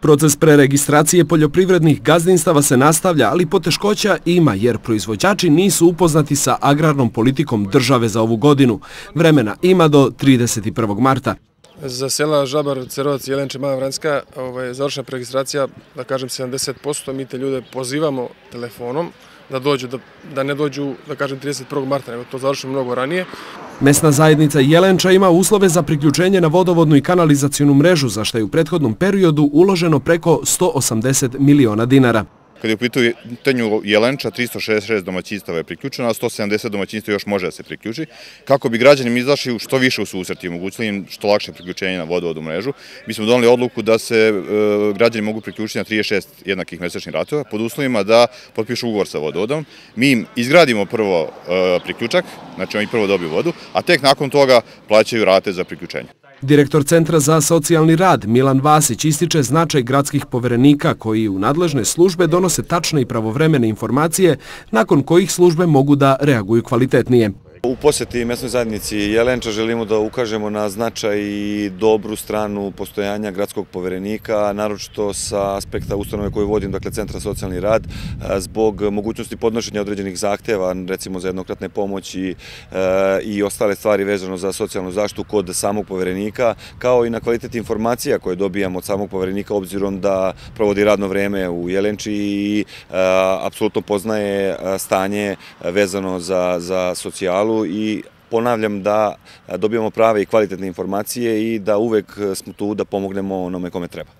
Proces preregistracije poljoprivrednih gazdinstava se nastavlja, ali poteškoća ima, jer proizvođači nisu upoznati sa agrarnom politikom države za ovu godinu. Vremena ima do 31. marta. Za sela Žabar, Cerovac, Jelenče, Maja Vranjska je ovaj, završena preregistracija, da kažem, 70%. Mi te ljude pozivamo telefonom da ne dođu, da kažem, 31. marta, nego to završimo mnogo ranije. Mesna zajednica Jelenča ima uslove za priključenje na vodovodnu i kanalizacijonu mrežu za što je u prethodnom periodu uloženo preko 180 miliona dinara. Kada je u pitanju Jelenča, 366 domaćinstava je priključena, a 170 domaćinstva još može da se priključi, kako bi građanima izašli što više u susreti i mogućili im što lakše priključenje na vodovodu mrežu. Mi smo donali odluku da se e, građani mogu priključiti na 36 jednakih mesečnih ratova pod uslovima da potpišu ugovor sa vododom. Mi im izgradimo prvo e, priključak, znači oni prvo dobiju vodu, a tek nakon toga plaćaju rate za priključenje. Direktor Centra za socijalni rad Milan Vasić ističe značaj gradskih poverenika koji u nadležne službe donose tačne i pravovremene informacije nakon kojih službe mogu da reaguju kvalitetnije. U posjeti mesnoj zajednici Jelenča želimo da ukažemo na značaj i dobru stranu postojanja gradskog poverenika, naročito sa aspekta ustanove koju vodim, dakle Centra socijalni rad, e, zbog mogućnosti podnošenja određenih zahteva, recimo za jednokratne pomoći e, i ostale stvari vezano za socijalnu zaštu kod samog poverenika, kao i na kvalitet informacija koje dobijamo od samog poverenika, obzirom da provodi radno vreme u Jelenči i e, apsolutno poznaje stanje vezano za socijalu, i ponavljam da e, dobijemo prave i kvalitetne informacije i da uvek e, smo tu da pomognemo onome kome treba.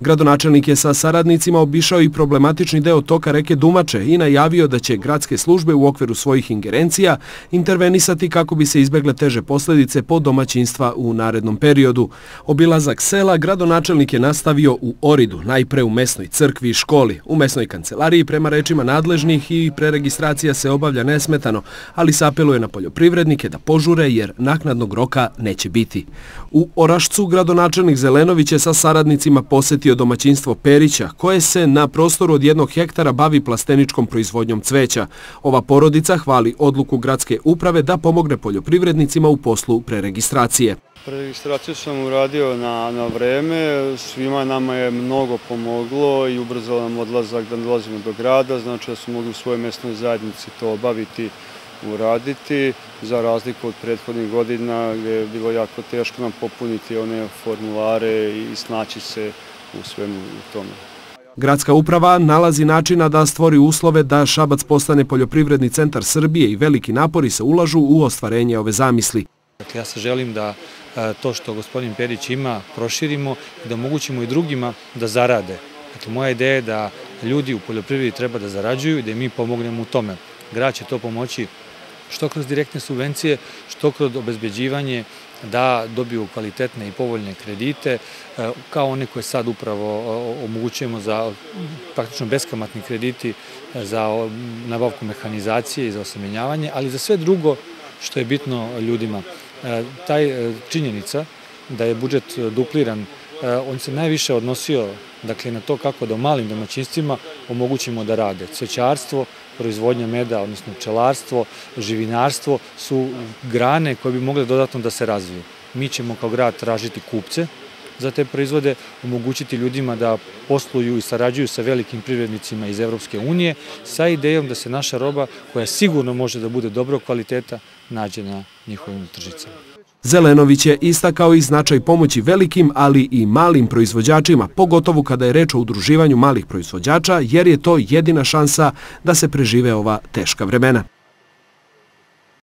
Gradonačelnik je sa saradnicima obišao i problematični deo toka reke Dumače i najavio da će gradske službe u okviru svojih ingerencija intervenisati kako bi se izbegle teže posledice po domaćinstva u narednom periodu. Obilazak sela gradonačelnik je nastavio u Oridu, najpre u mesnoj crkvi i školi. U mesnoj kancelariji prema rečima nadležnih i preregistracija se obavlja nesmetano, ali se apeluje na poljoprivrednike da požure jer naknadnog roka neće biti. U Orašcu gradonačelnik Zelenović je sa saradnicima posetio vodio domaćinstvo Perića, koje se na prostoru od jednog hektara bavi plasteničkom proizvodnjom cveća. Ova porodica hvali odluku gradske uprave da pomogne poljoprivrednicima u poslu preregistracije. Preregistraciju sam uradio na vreme, svima nama je mnogo pomoglo i ubrzalo nam odlazak da dolazimo do grada, znači da smo mogli u svojoj mesnoj zajednici to obaviti, uraditi, za razliku od prethodnih godina gdje je bilo jako teško nam popuniti one formulare i snaći se u svemu tome. Gradska uprava nalazi načina da stvori uslove da Šabac postane poljoprivredni centar Srbije i veliki napori se ulažu u ostvarenje ove zamisli. Dakle, ja se želim da e, to što gospodin Perić ima proširimo i da omogućimo i drugima da zarade. Dakle, moja ideja je da ljudi u poljoprivredi treba da zarađuju i da mi pomognemo u tome. Grad će to pomoći što kroz direktne subvencije, što kroz obezbeđivanje da dobiju kvalitetne i povoljne kredite, e, kao one koje sad upravo e, omogućujemo za praktično beskamatni krediti e, za nabavku mehanizacije i za osamenjavanje, ali za sve drugo što je bitno ljudima. Taj činjenica da je budžet dupliran E, on se najviše odnosio dakle, na to kako da u malim domaćinstvima omogućimo da rade. Cvećarstvo, proizvodnja meda, odnosno pčelarstvo, živinarstvo su grane koje bi mogle dodatno da se razviju. Mi ćemo kao grad tražiti kupce za te proizvode, omogućiti ljudima da posluju i sarađuju sa velikim privrednicima iz Evropske unije sa idejom da se naša roba, koja sigurno može da bude dobro kvaliteta, nađe na njihovim tržicama. Zelenović je istakao i značaj pomoći velikim, ali i malim proizvođačima, pogotovo kada je reč o udruživanju malih proizvođača, jer je to jedina šansa da se prežive ova teška vremena.